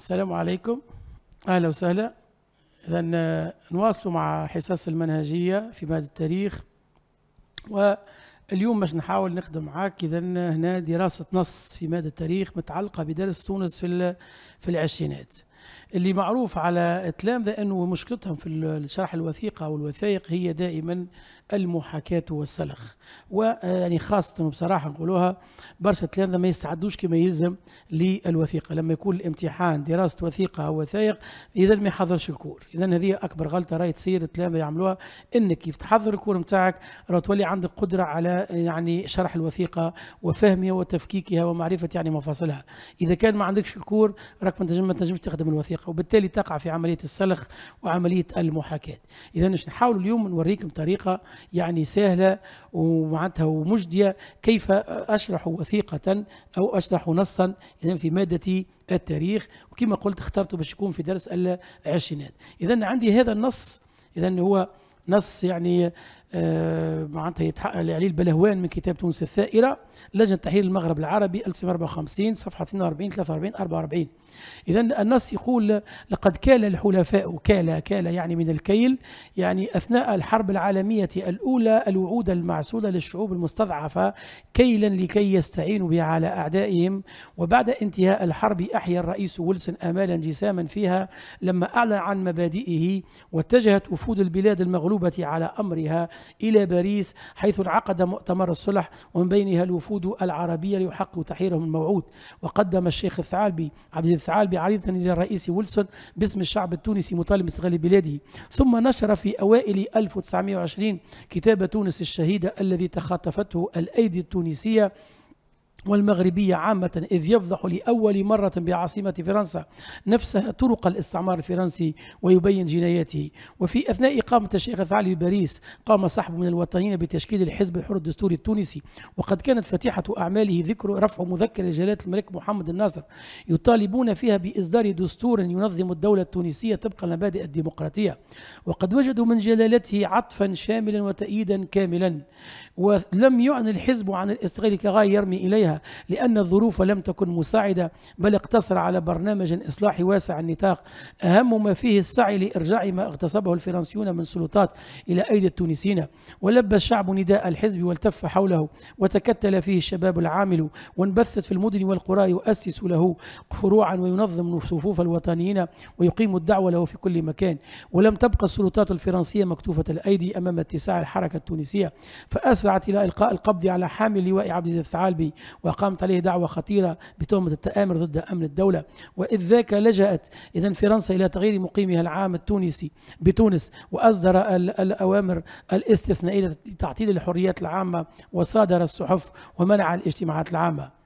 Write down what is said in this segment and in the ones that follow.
السلام عليكم اهلا وسهلا اذا آه، نواصلوا مع حصص المنهجيه في ماده التاريخ واليوم باش نحاول نخدم معاك اذا هنا دراسه نص في ماده التاريخ متعلقه بدرس تونس في في العشرينات اللي معروف على التلامذه انه مشكلتهم في شرح الوثيقه والوثائق هي دائما المحاكاة والسلخ ويعني خاصة بصراحة نقولوها برشا تلاميذ ما يستعدوش كما يلزم للوثيقة لما يكون الامتحان دراسة وثيقة أو وثائق إذا ما يحضرش الكور إذا هذه أكبر غلطة راهي تصير التلاميذ يعملوها أنك كيف تحضر الكور نتاعك راه تولي عندك قدرة على يعني شرح الوثيقة وفهمها وتفكيكها ومعرفة يعني مفاصلها إذا كان ما عندكش الكور راك ما تنجمش تخدم الوثيقة وبالتالي تقع في عملية السلخ وعملية المحاكاة إذا نحاول اليوم نوريكم طريقة يعني سهلة ومعناتها ومجدية كيف أشرح وثيقة أو أشرح نصا إذا في مادة التاريخ وكما قلت اخترته باش يكون في درس العشرينات إذا عندي هذا النص إذا هو نص يعني آه، معناتها يتحقق لعلي البلهوان من كتاب تونس الثائرة لجنة تحرير المغرب العربي 1954 صفحة 42 43 44 إذا النص يقول لقد كال الحلفاء كال كال يعني من الكيل يعني أثناء الحرب العالمية الأولى الوعود المعسولة للشعوب المستضعفة كيلا لكي يستعينوا بها على أعدائهم وبعد انتهاء الحرب أحيا الرئيس ويلسون آمالا جساما فيها لما أعلن عن مبادئه واتجهت وفود البلاد المغلوبة على أمرها إلى باريس حيث انعقد مؤتمر الصلح ومن بينها الوفود العربية ليحققوا تحريرهم الموعود وقدم الشيخ الثعالبي عبد الثعالبي عريضة إلى الرئيس ويلسون باسم الشعب التونسي مطالب استغلال بلاده ثم نشر في أوائل 1920 كتاب تونس الشهيدة الذي تخاطفته الأيدي التونسية والمغربية عامة إذ يفضح لأول مرة بعاصمة فرنسا نفسها طرق الاستعمار الفرنسي ويبين جناياته وفي أثناء إقامة الشيخ علي بباريس قام صاحب من الوطنيين بتشكيل الحزب الحر الدستوري التونسي وقد كانت فتيحة أعماله ذكر رفع مذكرة لجلالة الملك محمد الناصر يطالبون فيها بإصدار دستور ينظم الدولة التونسية طبق المبادئ الديمقراطية وقد وجدوا من جلالته عطفا شاملا وتأييدا كاملا ولم يعن الحزب عن الاستغلال كغاية يرمي إليها لأن الظروف لم تكن مساعدة بل اقتصر على برنامج إصلاحي واسع النطاق أهم ما فيه السعي لإرجاع ما اغتصبه الفرنسيون من سلطات إلى أيدي التونسيين ولبى الشعب نداء الحزب والتف حوله وتكتل فيه الشباب العامل وانبثت في المدن والقرى يؤسس له فروعا وينظم صفوف الوطنيين ويقيم الدعوة له في كل مكان ولم تبقى السلطات الفرنسية مكتوفة الأيدي أمام اتساع الحركة التونسية فأسرع وسعت إلى إلقاء القبض على حامل لواء عبد العزيز الثعالبي واقامت عليه دعوة خطيرة بتهمة التآمر ضد أمن الدولة وإذ ذاك لجأت إذا فرنسا إلى تغيير مقيمها العام التونسي بتونس وأصدر الأوامر الاستثنائية لتعطيل الحريات العامة وصادر الصحف ومنع الاجتماعات العامة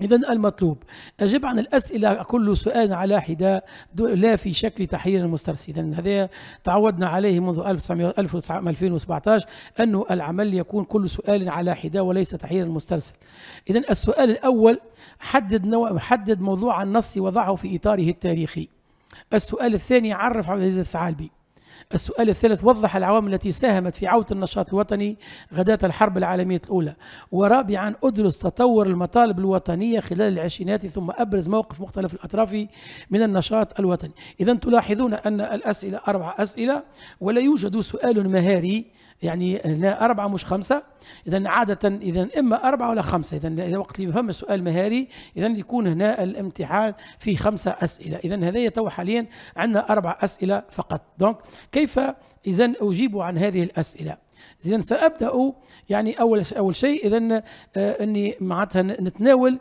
إذا المطلوب أجب عن الأسئلة كل سؤال على حداء لا في شكل تحرير مسترسل إذا هذا تعودنا عليه منذ 2017 أنه العمل يكون كل سؤال على حداء وليس تحرير مسترسل إذا السؤال الأول حدد, نوع حدد موضوع النص وضعه في إطاره التاريخي السؤال الثاني عرف عبد العزيز الثعالبي السؤال الثالث وضح العوامل التي ساهمت في عودة النشاط الوطني غداة الحرب العالمية الأولى ورابعا أدرس تطور المطالب الوطنية خلال العشرينات ثم أبرز موقف مختلف الأطراف من النشاط الوطني إذا تلاحظون أن الأسئلة أربع أسئلة ولا يوجد سؤال مهاري يعني هنا أربعة مش خمسة إذا عادة إذا إما أربعة ولا خمسة إذا إذا وقت اللي فهم سؤال مهاري إذا يكون هنا الامتحان فيه خمسة أسئلة إذا هذا تو حاليا عندنا أربع أسئلة فقط دونك كيف إذا أجيب عن هذه الأسئلة إذا سأبدأ يعني أول أول شيء إذا آه، أني معناتها نتناول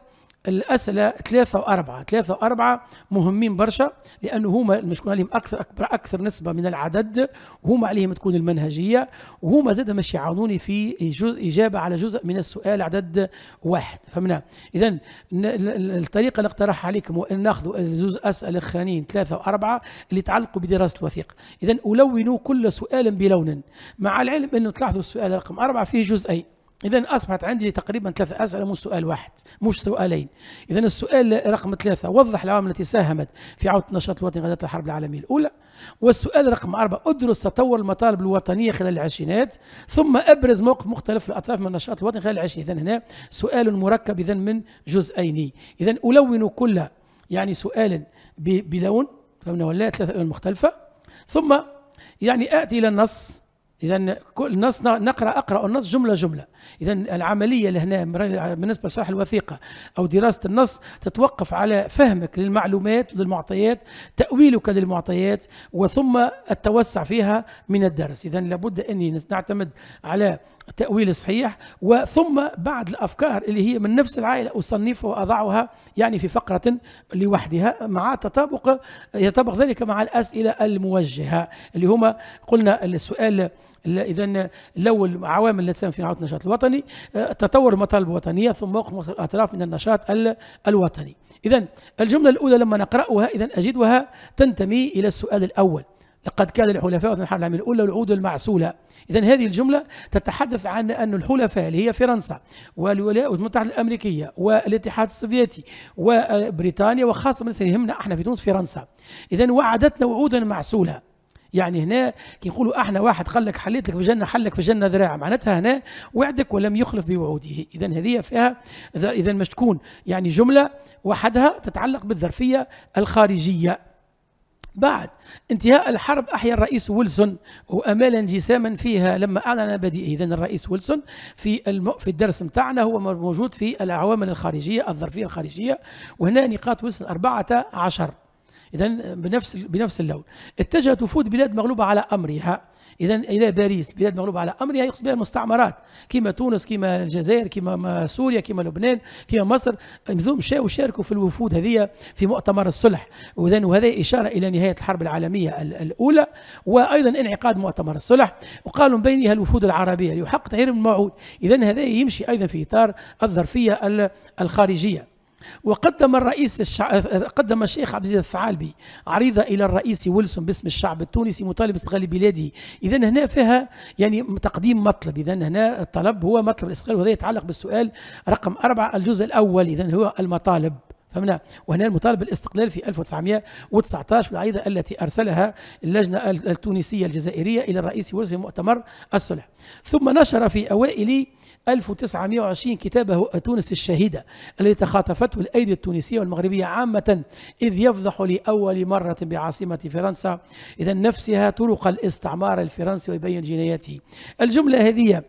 الاسئله ثلاثه واربعه، ثلاثه واربعه مهمين برشا لانه هما المشكون عليهم اكثر اكبر اكثر نسبه من العدد وهما عليهم تكون المنهجيه وهما زاد مش يعاونوني في جزء اجابه على جزء من السؤال عدد واحد، فهمنا؟ اذا الطريقه اللي اقترحها عليكم وإن ان ناخذوا الزوز اسئله الاخرانيين ثلاثه واربعه اللي تعلقوا بدراسه الوثيقه، اذا الونوا كل سؤال بلون مع العلم انه تلاحظوا السؤال رقم اربعه فيه جزئين إذا أصبحت عندي تقريبا ثلاث أسئلة مو سؤال واحد مش سؤالين إذا السؤال رقم ثلاثة وضح العوامل التي ساهمت في عودة النشاط الوطني غدا الحرب العالمية الأولى والسؤال رقم أربعة أدرس تطور المطالب الوطنية خلال العشرينات ثم أبرز موقف مختلف الأطراف من النشاط الوطني خلال العشرينات إذا هنا سؤال مركب إذا من جزئين إذا ألون كل يعني سؤال بلون فهمنا ولا ثلاثة مختلفة ثم يعني آتي إلى النص اذا كل نص نقرا اقرا النص جمله جمله اذا العمليه اللي هنا بالنسبه لشرح الوثيقه او دراسه النص تتوقف على فهمك للمعلومات للمعطيات تاويلك للمعطيات وثم التوسع فيها من الدرس اذا لابد اني نعتمد على تأويل صحيح وثم بعد الأفكار اللي هي من نفس العائلة أصنفها وأضعها يعني في فقرة لوحدها مع تطابق يتطابق ذلك مع الأسئلة الموجهة اللي هما قلنا السؤال اذا الاول عوامل التي تساهم في نعاوه النشاط الوطني آه، تطور المطالب الوطنيه ثم موقف الاطراف من النشاط الوطني اذا الجمله الاولى لما نقراها اذا اجدها تنتمي الى السؤال الاول لقد كان للحلفاء الحرب العالمية الأولى العود المعسولة إذا هذه الجملة تتحدث عن أن الحلفاء اللي هي فرنسا والولايات المتحدة الأمريكية والاتحاد السوفيتي وبريطانيا وخاصة من يهمنا احنا في تونس فرنسا إذا وعدتنا وعودا معسولة يعني هنا كي نقولوا احنا واحد قال لك حليت لك في جنه حلك في جنه ذراع معناتها هنا وعدك ولم يخلف بوعوده اذا هذه فيها اذا مش تكون يعني جمله وحدها تتعلق بالظرفيه الخارجيه بعد انتهاء الحرب أحيا الرئيس ويلسون وأمالا جساما فيها لما أعلن بديئه إذا الرئيس ويلسون في الم... في الدرس نتاعنا هو موجود في العوامل الخارجية الظرفية الخارجية وهنا نقاط ويلسون 14 إذا بنفس بنفس اللون اتجهت وفود بلاد مغلوبة على أمرها إذا إلى باريس بلاد مغلوبة على أمرها يقصد بها المستعمرات كما تونس كما الجزائر كما سوريا كما لبنان كما مصر هذوم شاو شاركوا في الوفود هذه في مؤتمر الصلح وإذا وهذا إشارة إلى نهاية الحرب العالمية الأولى وأيضا انعقاد مؤتمر الصلح وقالوا بينها الوفود العربية ليحقق تغيير الموعود إذا هذا يمشي أيضا في إطار الظرفية الخارجية وقدم الرئيس الشع... قدم الشيخ عبد العزيز الثعالبي عريضه الى الرئيس ويلسون باسم الشعب التونسي مطالب استقلال بلاده، اذا هنا فيها يعني تقديم مطلب، اذا هنا الطلب هو مطلب الاستقلال وهذا يتعلق بالسؤال رقم اربعه الجزء الاول، اذا هو المطالب. فهمنا وهنا المطالب بالاستقلال في 1919 في العريضة التي أرسلها اللجنة التونسية الجزائرية إلى الرئيس في مؤتمر الصلح ثم نشر في أوائل 1920 كتابه تونس الشهيدة التي تخاطفته الأيدي التونسية والمغربية عامة إذ يفضح لأول مرة بعاصمة فرنسا إذا نفسها طرق الاستعمار الفرنسي ويبين جنايته الجملة هذه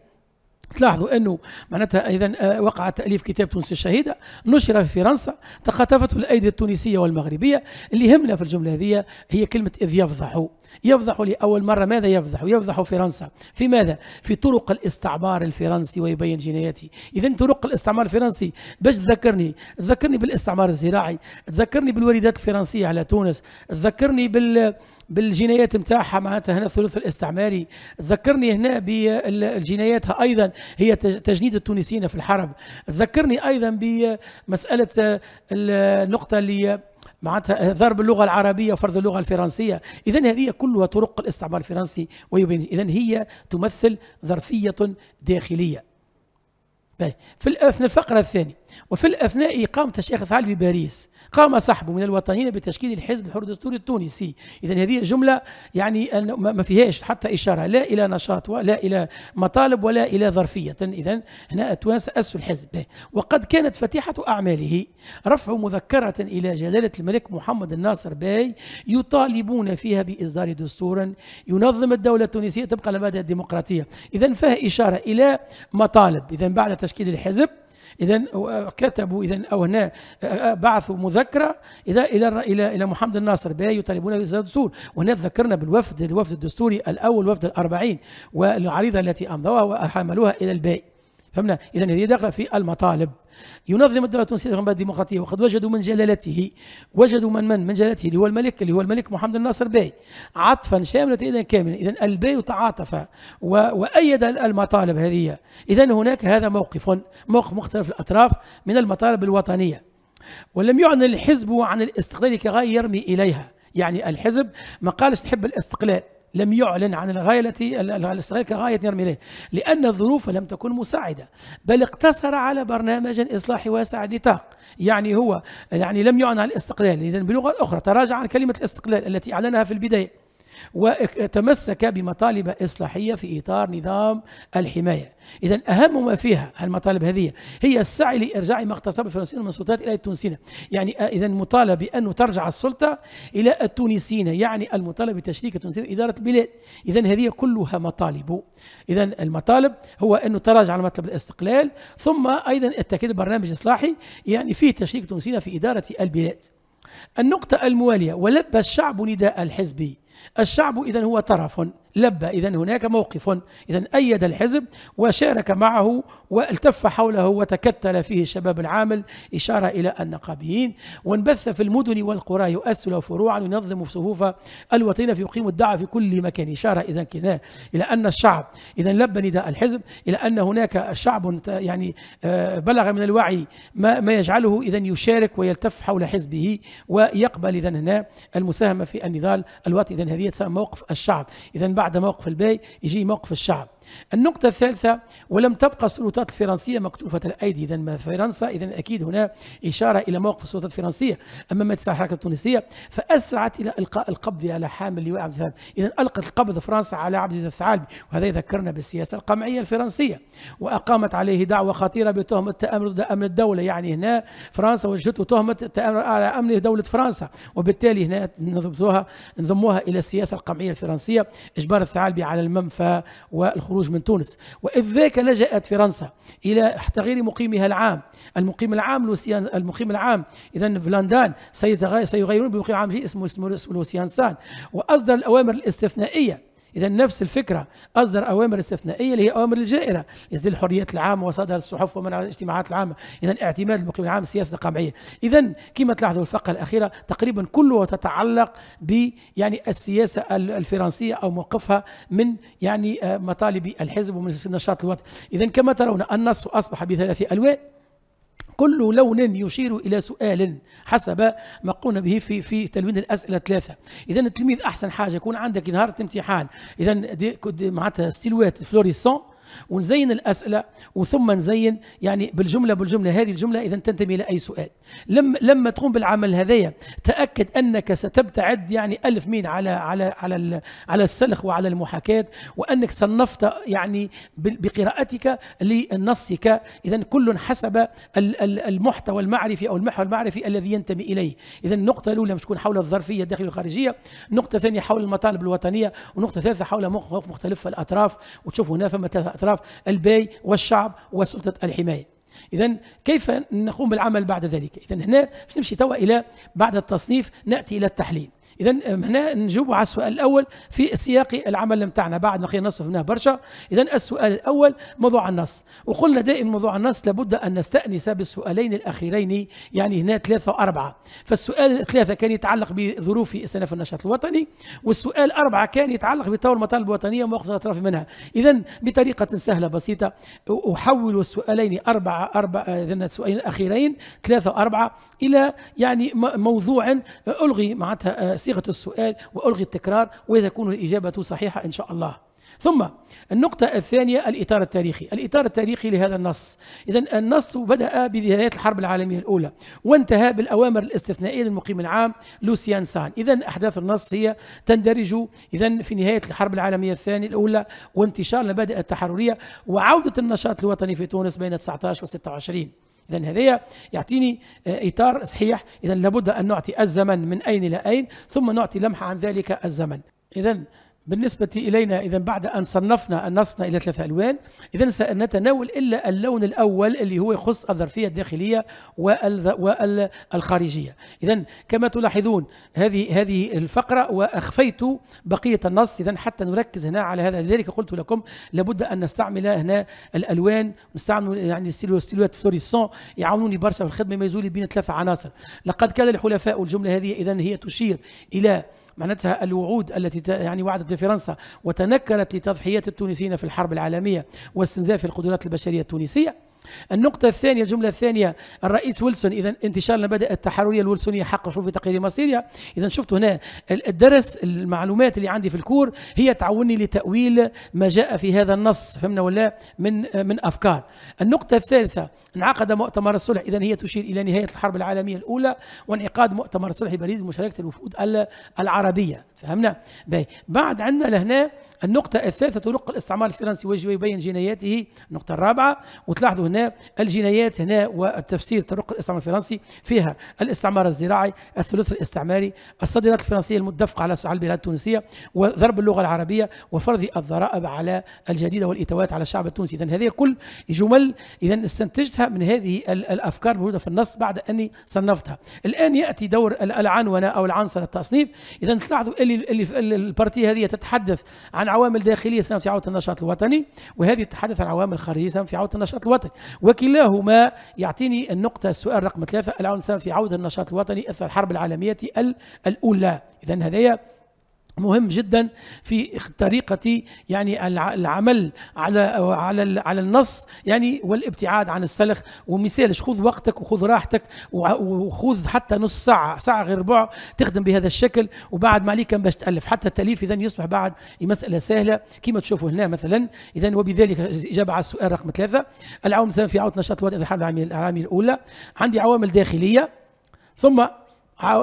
تلاحظوا انه معناتها اذا آه، وقع تاليف كتاب تونس الشهيده نشر في فرنسا تخاطفته الايدي التونسيه والمغربيه اللي يهمنا في الجمله هذه هي كلمه اذ يفضحوا يفضحوا لاول مره ماذا يفضحوا يفضحوا فرنسا في ماذا في طرق الاستعمار الفرنسي ويبين جناياته اذا طرق الاستعمار الفرنسي باش تذكرني تذكرني بالاستعمار الزراعي تذكرني بالواردات الفرنسيه على تونس تذكرني بال بالجنايات نتاعها معناتها هنا الثلث الاستعماري تذكرني هنا بالجنايات ايضا هي تجنيد التونسيين في الحرب تذكرني ايضا بمساله النقطه اللي معناتها ضرب اللغه العربيه وفرض اللغه الفرنسيه، اذا هذه كلها طرق الاستعمار الفرنسي ويبين اذا هي تمثل ظرفيه داخليه. في الفقره الثانيه وفي الأثناء اقامه الشيخ ثعلبي بباريس قام صاحبه من الوطنيين بتشكيل الحزب الحر الدستوري التونسي إذا هذه جملة يعني ما فيهاش حتى إشارة لا إلى نشاط ولا إلى مطالب ولا إلى ظرفية إذا هنا التوانسة أسسوا الحزب وقد كانت فتيحة أعماله رفع مذكرة إلى جلالة الملك محمد الناصر باي يطالبون فيها بإصدار دستور ينظم الدولة التونسية تبقى للمبادئ الديمقراطية إذا فيها إشارة إلى مطالب إذا بعد تشكيل الحزب اذا كتبوا اذا او هنا بعثوا مذكره اذا الى الى الى محمد الناصر بها يطالبون الدستور وهنا تذكرنا بالوفد الوفد الدستوري الاول وفد الأربعين والعريضه التي امضوها وحملوها الى الباء فهمنا اذا هي داخله في المطالب ينظم الدوله التونسيه للرغبه الديمقراطيه وقد وجدوا من جلالته وجدوا من من من جلالته اللي هو الملك اللي هو الملك محمد الناصر باي عطفا شاملا اذا كاملا اذا الباي تعاطف وايد المطالب هذه اذا هناك هذا موقف موقف مختلف الاطراف من المطالب الوطنيه ولم يعن الحزب عن الاستقلال كغايه يرمي اليها يعني الحزب ما قالش نحب الاستقلال لم يعلن عن الغاية التي كغاية يرمي إليه لأن الظروف لم تكن مساعدة بل اقتصر على برنامج إصلاحي واسع النطاق يعني هو يعني لم يعلن عن الاستقلال إذا بلغة أخرى تراجع عن كلمة الاستقلال التي أعلنها في البداية وتمسك بمطالب إصلاحية في إطار نظام الحماية إذا أهم ما فيها المطالب هذه هي السعي لإرجاع ما اغتصب الفرنسيين من السلطات إلى التونسيين يعني إذا مطالب بأنه ترجع السلطة إلى التونسيين يعني المطالب بتشريك التونسيين في إدارة البلاد إذا هذه كلها مطالب إذا المطالب هو أنه تراجع على مطلب الاستقلال ثم أيضا التأكيد برنامج إصلاحي يعني فيه تشريك التونسيين في إدارة البلاد النقطة الموالية ولبى الشعب نداء الحزبي الشعب إذا هو طرف لبى إذا هناك موقف إذا أيد الحزب وشارك معه والتف حوله وتكتل فيه الشباب العامل إشارة إلى النقابيين وانبث في المدن والقرى يؤسل فروعا ينظم صفوف الوطنيين فيقيم الدعوة في كل مكان إشارة إذا كنا إلى أن الشعب إذا لبى نداء الحزب إلى أن هناك شعب يعني آه، بلغ من الوعي ما, ما يجعله إذا يشارك ويلتف حول حزبه ويقبل إذا هنا المساهمة في النضال الوطني إذا هذه موقف الشعب إذا بعد بعد موقف الباي يجي موقف الشعب النقطة الثالثة ولم تبقى السلطات الفرنسية مكتوفة الأيدي إذا ما فرنسا إذا أكيد هنا إشارة إلى موقف السلطات الفرنسية أما ما تسعى الحركة التونسية فأسرعت إلى إلقاء القبض على حامل اللواء عبد السلام إذا ألقت القبض فرنسا على عبد العزيز الثعالبي وهذا يذكرنا بالسياسة القمعية الفرنسية وأقامت عليه دعوة خطيرة بتهمة تأمر أمن الدولة يعني هنا فرنسا وجدته تهمة تأمر على أمن دولة فرنسا وبالتالي هنا نضموها إلى السياسة القمعية الفرنسية إجبار الثعالبي على المنفى والخروج الخروج من تونس وإذ ذاك لجأت فرنسا إلى حتى غير مقيمها العام المقيم العام لوسيان المقيم العام إذا فلاندان سيغيرون بمقيم عام اسمه اسمه لوسيان سان وأصدر الأوامر الاستثنائية إذا نفس الفكرة أصدر أوامر استثنائية اللي هي أوامر الجائرة مثل الحريات العامة وصدر الصحف ومنع الاجتماعات العامة إذا اعتماد المقيم العام السياسة القمعية إذا كما تلاحظوا الفقرة الأخيرة تقريبا كلها تتعلق ب يعني السياسة الفرنسية أو موقفها من يعني آه، مطالب الحزب ومن النشاط الوطني إذا كما ترون النص أصبح بثلاث ألوان كل لون يشير إلى سؤال حسب ما قلنا به في في تلوين الأسئلة ثلاثة إذا التلميذ أحسن حاجة يكون عندك نهار الامتحان إذا معناتها ستيلوات فلوريسون ونزين الأسئلة وثم نزين يعني بالجملة بالجملة هذه الجملة إذا تنتمي إلى أي سؤال لما, لما تقوم بالعمل هذايا تأكد أنك ستبتعد يعني ألف مين على على على على السلخ وعلى المحاكاة وأنك صنفت يعني بقراءتك لنصك إذا كل حسب المحتوى المعرفي أو المحور المعرفي الذي ينتمي إليه إذا النقطة الأولى مش تكون حول الظرفية الداخلية والخارجية نقطة ثانية حول المطالب الوطنية ونقطة ثالثة حول مختلف الأطراف وتشوف هنا فما أطراف البي والشعب وسلطة الحماية إذا كيف نقوم بالعمل بعد ذلك؟ إذا هنا نمشي توا إلى بعد التصنيف نأتي إلى التحليل اذا هنا نجيب على السؤال الاول في سياق العمل نتاعنا بعد ما لقينا نصف منها برشا اذا السؤال الاول موضوع النص وقلنا دائما موضوع النص لابد ان نستانس بالسؤالين الاخيرين يعني هنا ثلاثه واربعه فالسؤال الثلاثه كان يتعلق بظروف استئناف النشاط الوطني والسؤال اربعه كان يتعلق بطور المطالب الوطنيه ومواقف الاطراف منها اذا بطريقه سهله بسيطه احول السؤالين اربعه اربعه اذا السؤالين الاخيرين ثلاثه واربعه الى يعني موضوع الغي معناتها آه، صيغة السؤال وألغي التكرار وتكون الإجابة صحيحة إن شاء الله ثم النقطة الثانية الإطار التاريخي الإطار التاريخي لهذا النص إذا النص بدأ بنهايات الحرب العالمية الأولى وانتهى بالأوامر الاستثنائية للمقيم العام لوسيان سان إذا أحداث النص هي تندرج إذا في نهاية الحرب العالمية الثانية الأولى وانتشار مبادئ التحررية وعودة النشاط الوطني في تونس بين 19 و 26 إذا هذا يعطيني آه، إطار صحيح إذا لابد أن نعطي الزمن من أين إلى أين ثم نعطي لمحة عن ذلك الزمن إذا بالنسبة إلينا إذا بعد أن صنفنا النصنا إلى ثلاثة ألوان إذا سنتناول إلا اللون الأول اللي هو يخص الظرفية الداخلية والخارجية إذا كما تلاحظون هذه هذه الفقرة وأخفيت بقية النص إذا حتى نركز هنا على هذا لذلك قلت لكم لابد أن نستعمل هنا الألوان نستعمل يعني ستيلوات فلوريسون يعاونوني برشا في الخدمة ما يزول بين ثلاثة عناصر لقد كان الحلفاء الجملة هذه إذا هي تشير إلى معناتها الوعود التي يعني وعدت بفرنسا وتنكرت لتضحيات التونسيين في الحرب العالمية واستنزاف القدرات البشرية التونسية النقطة الثانية الجملة الثانية الرئيس ويلسون إذا انتشار المبادئ التحررية الويلسونية حق في تقييد مصيرها إذا شفت هنا الدرس المعلومات اللي عندي في الكور هي تعاوني لتأويل ما جاء في هذا النص فهمنا ولا من من أفكار النقطة الثالثة انعقد مؤتمر الصلح إذا هي تشير إلى نهاية الحرب العالمية الأولى وانعقاد مؤتمر الصلح باريس بمشاركة الوفود العربية فهمنا باي بعد عندنا لهنا النقطة الثالثة ترق الاستعمار الفرنسي ويبين جناياته النقطة الرابعة وتلاحظوا هنا هنا الجنايات هنا والتفسير طرق الاستعمار الفرنسي فيها الاستعمار الزراعي الثلث الاستعماري الصادرات الفرنسية المدفقة على البلاد التونسية وضرب اللغة العربية وفرض الضرائب على الجديدة والإتوات على الشعب التونسي إذا هذه كل جمل إذا استنتجتها من هذه الأفكار الموجودة في النص بعد أني صنفتها الآن يأتي دور العنونة أو العنصر التصنيف إذا تلاحظوا اللي البارتي هذه تتحدث عن عوامل داخلية سنة في عودة النشاط الوطني وهذه تتحدث عن عوامل خارجية في عودة النشاط الوطني وكلاهما يعطيني النقطة السؤال رقم ثلاثة العنصر في عودة النشاط الوطني أثر الحرب العالمية الأولى إذا هذايا مهم جدا في طريقة يعني العمل على على على النص يعني والابتعاد عن السلخ ومثالش خذ وقتك وخذ راحتك وخذ حتى نص ساعة ساعة غير ربع تخدم بهذا الشكل وبعد ما عليك باش تألف حتى التأليف إذا يصبح بعد مسألة سهلة كما تشوفوا هنا مثلا إذا وبذلك إجابة على السؤال رقم ثلاثة العوامل مثلا في عودة نشاط الوطن الحرب العالميه الأولى عندي عوامل داخلية ثم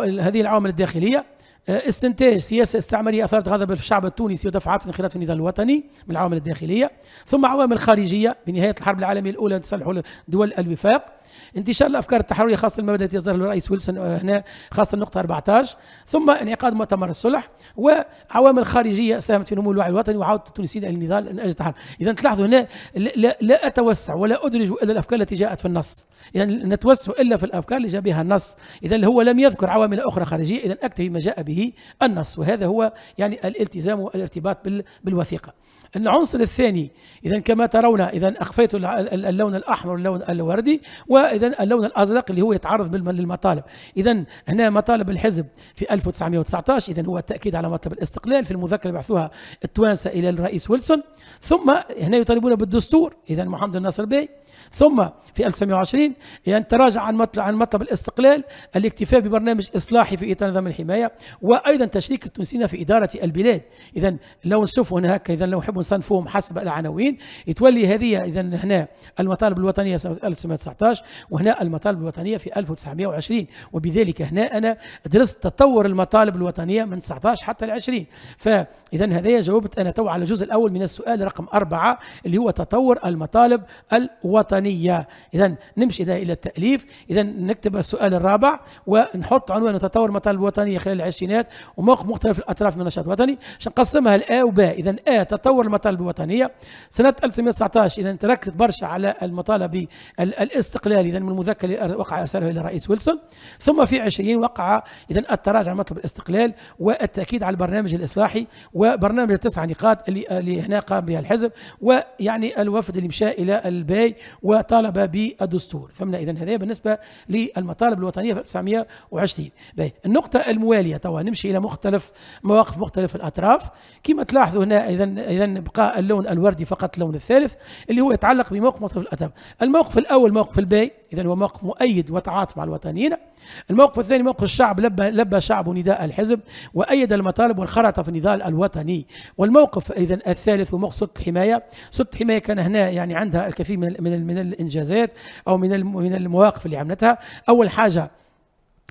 هذه العوامل الداخلية آه، استنتاج سياسة استعمارية أثارت غضب الشعب التونسي ودفعات انخراط في النضال الوطني من العوامل الداخلية ثم عوامل خارجية بنهاية الحرب العالمية الأولى تصلحوا دول الوفاق انتشار الافكار التحرريه خاصه المبادئ التي يظهر الرئيس ويلسون آه، هنا خاصه النقطه 14 ثم انعقاد مؤتمر الصلح وعوامل خارجيه ساهمت في نمو الوعي الوطني وعوده التونسيين الى النضال من اجل التحرر اذا تلاحظوا هنا لا, لا اتوسع ولا ادرج الا الافكار التي جاءت في النص اذا نتوسع الا في الافكار اللي جاء بها النص اذا هو لم يذكر عوامل اخرى خارجيه اذا اكتفي ما جاء به النص وهذا هو يعني الالتزام والارتباط بالوثيقه العنصر الثاني اذا كما ترون اذا اخفيت اللون الاحمر واللون الوردي و اذا اللون الازرق اللي هو يتعرض للمطالب اذا هنا مطالب الحزب في 1919 اذا هو التاكيد على مطلب الاستقلال في المذكره اللي بعثوها التوانسه الى الرئيس ويلسون ثم هنا يطالبون بالدستور اذا محمد الناصر بي ثم في 1920 يعني تراجع عن مطلب عن مطلب الاستقلال الاكتفاء ببرنامج اصلاحي في اطار نظام الحمايه وايضا تشريك التونسيين في اداره البلاد اذا لو نشوفوا هنا هكا اذا لو نحبوا نصنفوهم حسب العناوين يتولي هذه اذا هنا المطالب الوطنيه 1919 وهنا المطالب الوطنية في 1920 وبذلك هنا أنا درست تطور المطالب الوطنية من 19 حتى ل 20 فإذا هذايا جاوبت أنا تو على الجزء الأول من السؤال رقم أربعة اللي هو تطور المطالب الوطنية إذا نمشي إلى التأليف إذا نكتب السؤال الرابع ونحط عنوان تطور المطالب الوطنية خلال العشرينات وموقف مختلف الأطراف من النشاط الوطني نقسمها لأ وباء إذا أ تطور المطالب الوطنية سنة 1919 إذا تركزت برشا على المطالب الاستقلال إذا من المذكر اللي وقع ارساله الى الرئيس ويلسون ثم في 20 وقع اذا التراجع عن مطلب الاستقلال والتاكيد على البرنامج الاصلاحي وبرنامج التسع نقاط اللي, اللي هنا قام بها الحزب ويعني الوفد اللي مشى الى الباي وطالب بالدستور فهمنا اذا هذا بالنسبه للمطالب الوطنيه في 1920 باي النقطه المواليه توا نمشي الى مختلف مواقف مختلف الاطراف كما تلاحظوا هنا اذا اذا بقى اللون الوردي فقط اللون الثالث اللي هو يتعلق بموقف مختلف الاطراف الموقف الاول موقف الباي إذا هو موقف مؤيد وتعاطف مع الوطنيين الموقف الثاني موقف الشعب لبى لبى شعب نداء الحزب وأيد المطالب وانخرط في النضال الوطني والموقف إذا الثالث هو موقف سلطة الحماية سلطة الحماية كان هنا يعني عندها الكثير من من الإنجازات أو من من المواقف اللي عملتها أول حاجة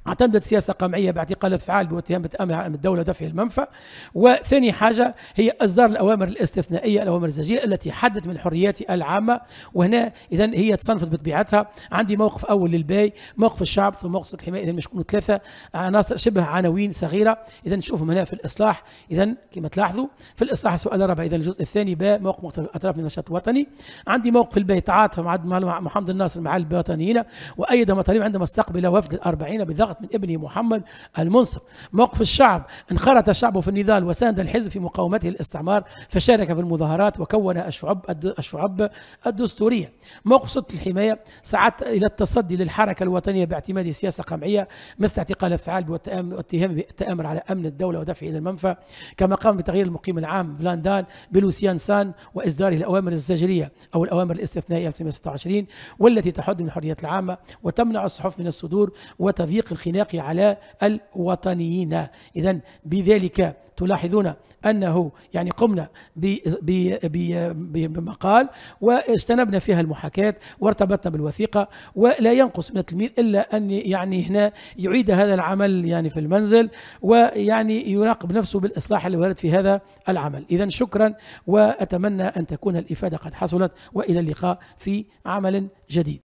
اعتمدت سياسة قمعية باعتقال الفعال باتهام أمن عام الدولة دفع المنفى وثاني حاجة هي إصدار الأوامر الاستثنائية الأوامر الزجية التي حدت من الحريات العامة وهنا إذا هي تصنفت بطبيعتها عندي موقف أول للباي موقف الشعب ثم موقف الحماية إذا مش ثلاثة عناصر شبه عناوين صغيرة إذا نشوفهم هنا في الإصلاح إذا كما تلاحظوا في الإصلاح سؤال الرابع إذا الجزء الثاني باء موقف مختلف الأطراف من النشاط الوطني عندي موقف الباي تعاطف مع محمد الناصر مع الباطنيين وأيد مطالب عندما استقبل وفد الأربعين بضغط بلغت من ابنه محمد المنصف موقف الشعب انخرط الشعب في النضال وساند الحزب في مقاومته الاستعمار فشارك في المظاهرات وكون الشعب الشعب الدستوريه موقف سلطه الحمايه سعت الى التصدي للحركه الوطنيه باعتماد سياسه قمعيه مثل اعتقال الثعالب واتهام بالتامر على امن الدوله ودفعه الى المنفى كما قام بتغيير المقيم العام بلاندان بلوسيان سان واصداره الاوامر السجليه او الاوامر الاستثنائيه 1926 والتي تحد من الحريات العامه وتمنع الصحف من الصدور وتضييق الخناق على الوطنيين إذا بذلك تلاحظون أنه يعني قمنا بمقال واجتنبنا فيها المحاكاة وارتبطنا بالوثيقة ولا ينقص من التلميذ إلا أن يعني هنا يعيد هذا العمل يعني في المنزل ويعني يراقب نفسه بالإصلاح اللي ورد في هذا العمل إذا شكرا وأتمنى أن تكون الإفادة قد حصلت وإلى اللقاء في عمل جديد